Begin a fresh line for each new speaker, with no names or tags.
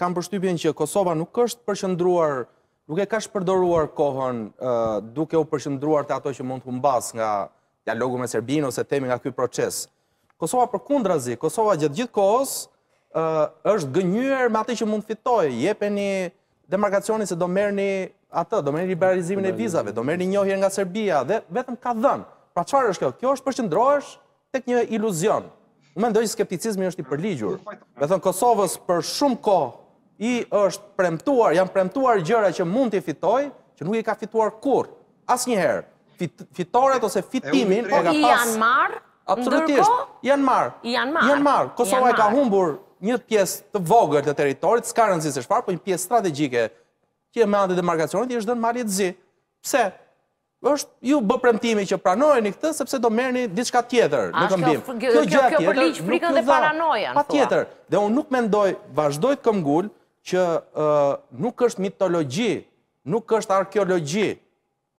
kam përshtypjen që Kosova nuk është përqendruar, nuk e ka shpërdoruar kohën duke u përqendruar te ato që mund të humbas nga dialogu me Serbinë ose temi nga ky proces. Kosova përkundrazi, Kosova gjithë gjithë kohës është gënjur me atë që mund fitojë. Jepeni demarkacionin se do merrni atë, do merrni liberalizimin e vizave, do merrni njohje nga Serbia dhe vetëm ka dhënë. Pra çfarë është kjo? Kjo është përqendrohesh tek një iluzion. Mendoj skepticizmi është i përligjur. Me Kosovës për shumë kohë i është premtuar, janë premtuar gjëra që mund t'i fitoj, që nuk i ka fituar kur, asë njëherë, fitoret ose fitimin, po, e ka pas... Po i janë marë, Absolutisht, janë marë, janë marë, Kosova e ka humbur një pjesë të vogër të teritorit, s'ka rëndësit se shfarë, po një pjesë strategjike, e me antë i demarkacionit, i është dënë marje të zi. Pse? është ju bë premtimi që pranojnë këtë, sepse do merëni diçka tjetër në këmbim.
Kjo gjatë tjetër, nuk ju dha, pa tjetër.
Dhe unë nuk mendoj, të këmgullë, që nuk është mitologi, nuk është arkeologi,